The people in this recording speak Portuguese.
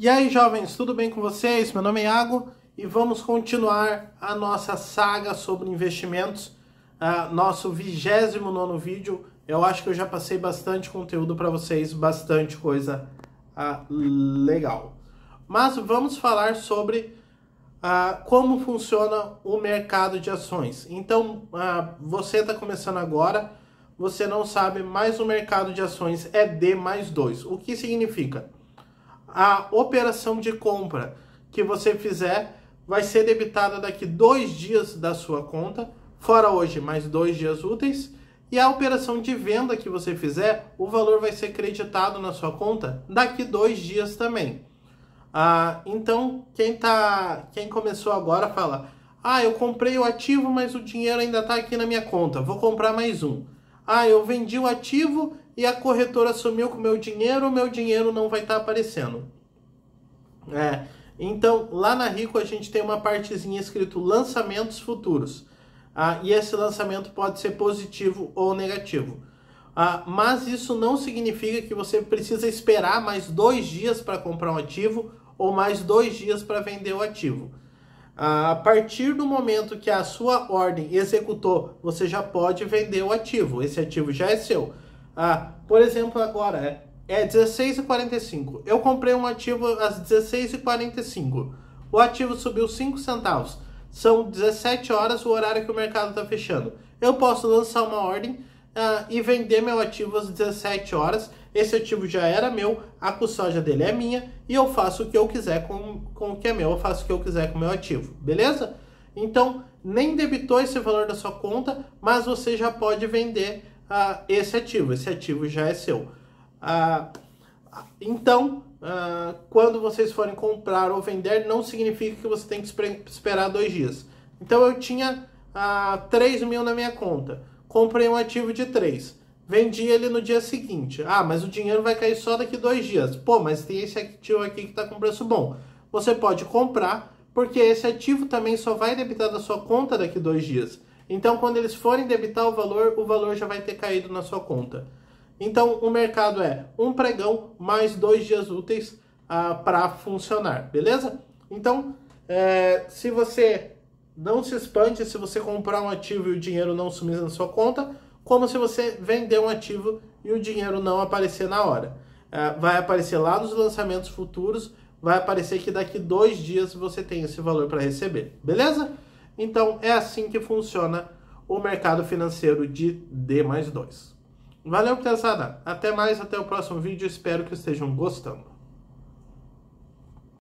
E aí, jovens, tudo bem com vocês? Meu nome é Iago e vamos continuar a nossa saga sobre investimentos. Uh, nosso 29 vídeo. Eu acho que eu já passei bastante conteúdo para vocês, bastante coisa uh, legal. Mas vamos falar sobre uh, como funciona o mercado de ações. Então, você está começando agora, você não sabe, mas o mercado de ações é D mais 2. O que significa? a operação de compra que você fizer vai ser debitada daqui dois dias da sua conta, fora hoje mais dois dias úteis, e a operação de venda que você fizer, o valor vai ser creditado na sua conta daqui dois dias também. Ah, então, quem, tá, quem começou agora fala, ah, eu comprei o ativo, mas o dinheiro ainda está aqui na minha conta, vou comprar mais um. Ah, eu vendi o ativo e a corretora sumiu com o meu dinheiro, o meu dinheiro não vai estar tá aparecendo. É, então, lá na Rico a gente tem uma partezinha escrito lançamentos futuros. Ah, e esse lançamento pode ser positivo ou negativo. Ah, mas isso não significa que você precisa esperar mais dois dias para comprar um ativo ou mais dois dias para vender o ativo. Ah, a partir do momento que a sua ordem executou, você já pode vender o ativo. Esse ativo já é seu. Ah, por exemplo, agora é, é 16h45. Eu comprei um ativo às 16h45. O ativo subiu 5 centavos. São 17 horas o horário que o mercado está fechando. Eu posso lançar uma ordem ah, e vender meu ativo às 17 horas. Esse ativo já era meu, a custódia dele é minha e eu faço o que eu quiser com, com o que é meu, eu faço o que eu quiser com o meu ativo, beleza? Então, nem debitou esse valor da sua conta, mas você já pode vender ah, esse ativo. Esse ativo já é seu. Ah, então, ah, quando vocês forem comprar ou vender, não significa que você tem que esperar dois dias. Então, eu tinha ah, 3 mil na minha conta. Comprei um ativo de 3. Vendi ele no dia seguinte. Ah, mas o dinheiro vai cair só daqui dois dias. Pô, mas tem esse ativo aqui que está com preço bom. Você pode comprar, porque esse ativo também só vai debitar da sua conta daqui dois dias. Então, quando eles forem debitar o valor, o valor já vai ter caído na sua conta. Então, o mercado é um pregão mais dois dias úteis ah, para funcionar, beleza? Então, é, se você não se espante se você comprar um ativo e o dinheiro não sumir na sua conta, como se você vender um ativo e o dinheiro não aparecer na hora. É, vai aparecer lá nos lançamentos futuros, vai aparecer que daqui dois dias você tem esse valor para receber, beleza? Então é assim que funciona o mercado financeiro de D mais 2. Valeu, pesada. Até mais, até o próximo vídeo. Espero que estejam gostando.